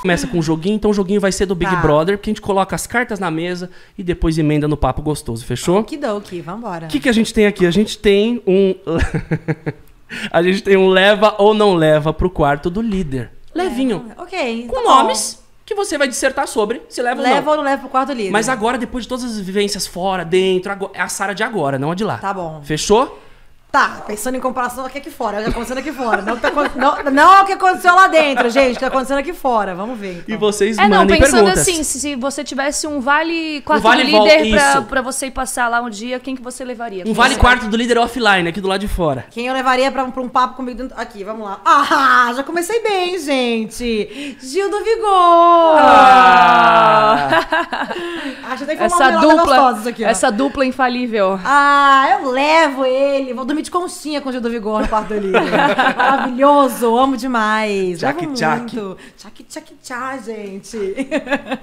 Começa com um joguinho, então o joguinho vai ser do Big tá. Brother, porque a gente coloca as cartas na mesa e depois emenda no papo gostoso, fechou? Que doki, vambora. O que, que a gente tem aqui? A gente tem um. a gente tem um leva ou não leva pro quarto do líder. Levinho. É, ok. Com tá nomes. Bom que você vai dissertar sobre se leva, ou não. Leva ou não leva pro quarto líder. Mas agora, depois de todas as vivências fora, dentro, é a Sara de agora, não a de lá. Tá bom. Fechou? Tá, pensando em comparação aqui, aqui fora, o que tá acontecendo aqui fora. Não, tá, não, não o que aconteceu lá dentro, gente, o que tá acontecendo aqui fora. Vamos ver. Então. E vocês é, não, pensando perguntas. assim, se você tivesse um vale quarto um vale do líder pra, pra, você ir passar lá um dia, quem que você levaria? Um vale quarto do líder offline, aqui do lado de fora. Quem eu levaria pra, pra um papo comigo dentro... Aqui, vamos lá. Ah, já comecei bem, gente. Gil do Vigor! Ah. Tá essa dupla, aqui, essa dupla infalível. Ah, eu levo ele. Vou dormir de conchinha com o Gil do Vigor no quarto dele Maravilhoso, amo demais. Tchac, tchac. Tchac, tchac, tchac, gente.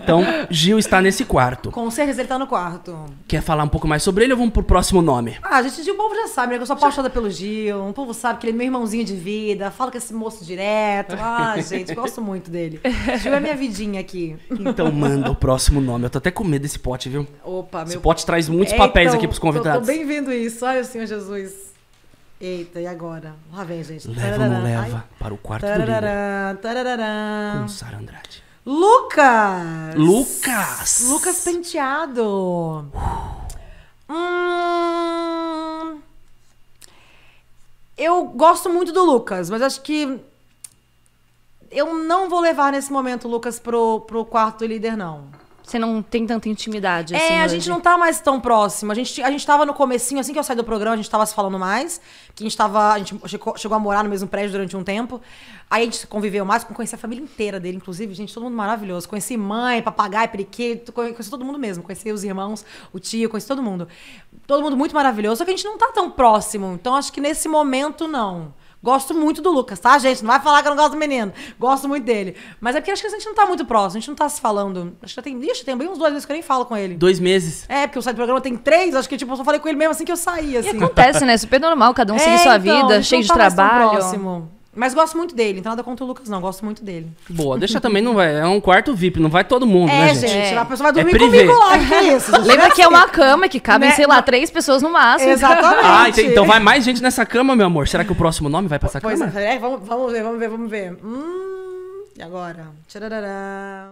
Então, Gil está nesse quarto. Com certeza ele está no quarto. Quer falar um pouco mais sobre ele ou vamos pro próximo nome? Ah, gente, o povo já sabe, né? Que eu sou apaixonada pelo Gil. O povo sabe que ele é meu irmãozinho de vida. Fala com esse moço direto. Ah, gente, gosto muito dele. Gil é minha vidinha aqui. Então manda o próximo nome. Eu tô até com medo desse pote, viu? Opa, Esse meu. Esse pote traz muitos papéis aqui pros convidados. Tô, tô bem vindo isso. Ai, Senhor Jesus. Eita, e agora? Lá vem, gente. Leva ou não leva Ai. para o quarto tarará, do tarará. Com Sara Andrade. Lucas! Lucas! Lucas Penteado. Uh. Hum... Eu gosto muito do Lucas, mas acho que eu não vou levar nesse momento o Lucas pro, pro quarto do líder, não. Você não tem tanta intimidade, é, assim, É, a gente não tá mais tão próximo. A gente, a gente tava no comecinho, assim que eu saí do programa, a gente tava se falando mais. Que a gente tava. A gente chegou, chegou a morar no mesmo prédio durante um tempo. Aí a gente conviveu mais, conheci a família inteira dele, inclusive, gente, todo mundo maravilhoso. Conheci mãe, papagaio, periquito, conheci todo mundo mesmo. Conheci os irmãos, o tio, conheci todo mundo. Todo mundo muito maravilhoso, só que a gente não tá tão próximo. Então acho que nesse momento, não. Gosto muito do Lucas, tá, gente? Não vai falar que eu não gosto do menino. Gosto muito dele. Mas é porque acho que a gente não tá muito próximo, a gente não tá se falando. Acho que já tem. Ixi, tem bem uns dois meses que eu nem falo com ele. Dois meses? É, porque eu saí do programa tem três, acho que tipo, eu só falei com ele mesmo assim que eu saí, assim. E acontece, né? É super normal, cada um é, seguir sua então, vida, cheio de tá trabalho. Próximo. Mas gosto muito dele, então nada contra o Lucas, não. Gosto muito dele. Boa, deixa também, não vai. É um quarto VIP, não vai todo mundo, né, é, né, gente? gente? A pessoa vai é dormir é comigo lá, que isso? Lembra é que é uma assim. cama que cabem, né? sei lá, três pessoas no máximo. Exatamente. ah, então, então vai mais gente nessa cama, meu amor. Será que o próximo nome vai passar pois cama? É, é, vamos, vamos ver, vamos ver, vamos ver. Hum, e agora? Tcharará.